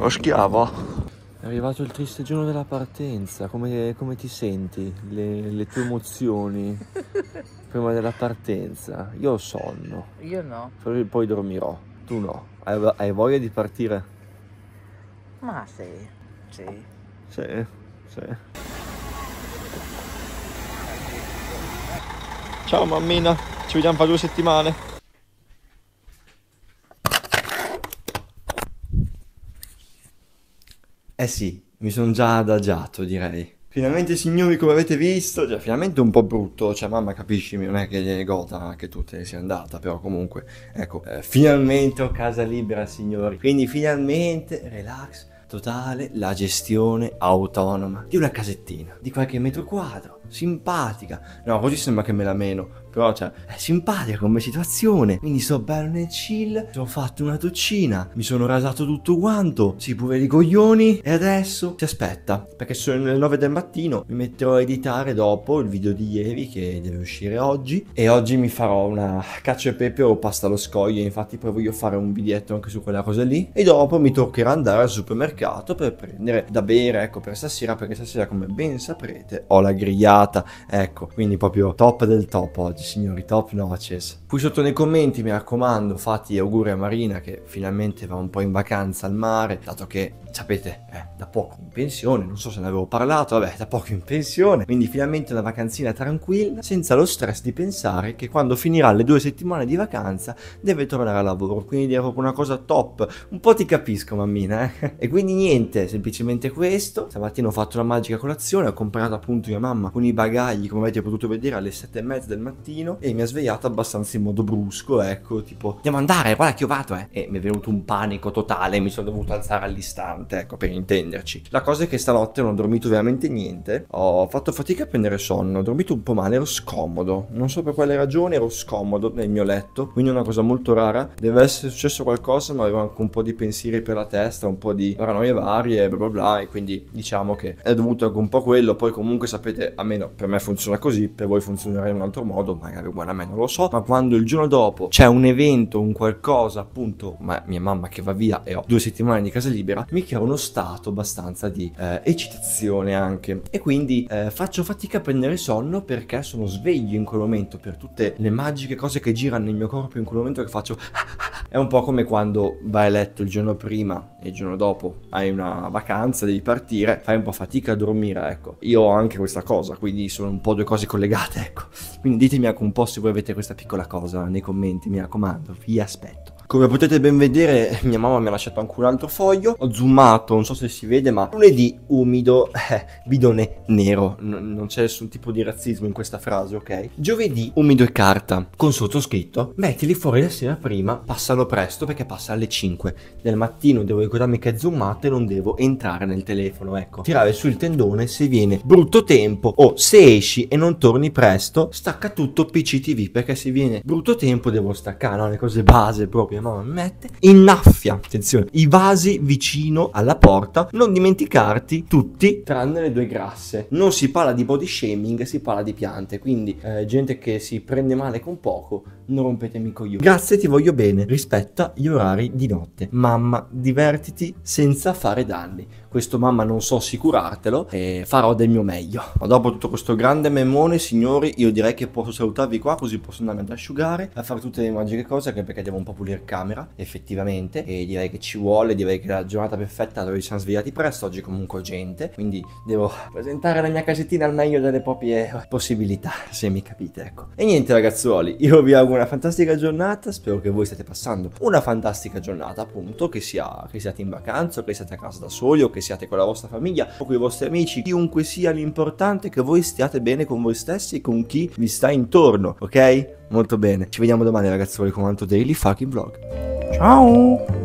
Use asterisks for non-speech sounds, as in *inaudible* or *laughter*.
Lo schiavo. È arrivato il triste giorno della partenza, come, come ti senti? Le, le tue emozioni *laughs* prima della partenza? Io ho sonno. Io no. Poi, poi dormirò. Tu no. Hai, hai, voglia di partire? Ma sì. Sì. Sì, sì. Ciao mammina, ci vediamo fra due settimane. Eh sì, mi sono già adagiato, direi. Finalmente, signori, come avete visto, già cioè, finalmente un po' brutto, cioè, mamma, capisci, non è che gota anche tu te ne sei andata, però comunque, ecco, eh, finalmente ho casa libera, signori. Quindi, finalmente, relax totale, la gestione autonoma di una casettina di qualche metro quadro, simpatica. No, così sembra che me la meno, però cioè, è simpatica come situazione. Quindi sto bello nel chill. Sono fatto una toccina. Mi sono rasato tutto quanto. Si i coglioni. E adesso si aspetta. Perché sono le 9 del mattino. Mi metterò a editare dopo il video di ieri che deve uscire oggi. E oggi mi farò una caccia e pepe o pasta allo scoglio. Infatti poi voglio fare un biglietto anche su quella cosa lì. E dopo mi toccherà andare al supermercato per prendere da bere. Ecco, per stasera. Perché stasera, come ben saprete, ho la grigliata. Ecco, quindi proprio top del top oggi oggi signori, top noces. Qui sotto nei commenti mi raccomando fate auguri a Marina che finalmente va un po' in vacanza al mare, dato che sapete è eh, da poco in pensione, non so se ne avevo parlato, vabbè da poco in pensione, quindi finalmente una vacanzina tranquilla senza lo stress di pensare che quando finirà le due settimane di vacanza deve tornare al lavoro, quindi è proprio una cosa top, un po' ti capisco mammina eh? E quindi niente, semplicemente questo, stamattina ho fatto una magica colazione, ho comprato appunto mia mamma con i bagagli come avete potuto vedere alle sette e mezza del mattino mattino e mi ha svegliato abbastanza in modo brusco, ecco, tipo andiamo ad andare, guarda che ho vado, eh. E mi è venuto un panico totale, mi sono dovuto alzare all'istante, ecco, per intenderci. La cosa è che stanotte non ho dormito veramente niente, ho fatto fatica a prendere sonno, ho dormito un po' male, ero scomodo, non so per quale ragione ero scomodo nel mio letto, quindi è una cosa molto rara, deve essere successo qualcosa, ma avevo anche un po' di pensieri per la testa, un po' di paranoie varie, bla bla bla, e quindi diciamo che è dovuto anche un po' quello, poi comunque sapete, almeno per me funziona così, per voi funzionerà in un altro modo, magari a me non lo so, ma quando il giorno dopo c'è un evento, un qualcosa, appunto, ma mia mamma che va via e ho due settimane di casa libera, mi crea uno stato abbastanza di eh, eccitazione anche. E quindi eh, faccio fatica a prendere sonno perché sono sveglio in quel momento per tutte le magiche cose che girano nel mio corpo in quel momento che faccio è un po' come quando vai a letto il giorno prima e il giorno dopo hai una vacanza, devi partire, fai un po' fatica a dormire, ecco. Io ho anche questa cosa, quindi sono un po' due cose collegate, ecco. Quindi ditemi anche un po' se voi avete questa piccola cosa nei commenti, mi raccomando, vi aspetto. Come potete ben vedere *laughs* mia mamma mi ha lasciato anche un altro foglio Ho zoomato, non so se si vede ma lunedì umido, eh, *laughs* bidone nero N Non c'è nessun tipo di razzismo in questa frase, ok? Giovedì umido e carta Con sottoscritto mettili fuori la sera prima, passalo presto perché passa alle 5 Del mattino devo ricordarmi che è zoomato e non devo entrare nel telefono, ecco Tirare sul tendone se viene brutto tempo o se esci e non torni presto Stacca tutto PCTV perché se viene brutto tempo devo staccare, no? Le cose base proprio mia mamma mi mette, innaffia, attenzione, i vasi vicino alla porta, non dimenticarti tutti tranne le due grasse. Non si parla di body shaming, si parla di piante, quindi eh, gente che si prende male con poco, non rompetemi i coglioni. Grazie, ti voglio bene, rispetta gli orari di notte. Mamma, divertiti senza fare danni questo mamma non so assicurartelo e farò del mio meglio. Ma dopo tutto questo grande memone, signori, io direi che posso salutarvi qua così posso andare ad asciugare, a fare tutte le magiche cose, anche perché devo un po' pulire camera, effettivamente, e direi che ci vuole, direi che la giornata perfetta dove ci siamo svegliati presto, oggi comunque gente, quindi devo presentare la mia casettina al meglio delle proprie possibilità, se mi capite, ecco. E niente ragazzuoli, io vi auguro una fantastica giornata, spero che voi state passando una fantastica giornata, appunto, che, sia, che siate in vacanza, che siate a casa da soli o che che siate con la vostra famiglia o con i vostri amici, chiunque sia, l'importante è che voi stiate bene con voi stessi e con chi vi sta intorno, ok? Molto bene, ci vediamo domani ragazzi con un altro daily fucking vlog. Ciao!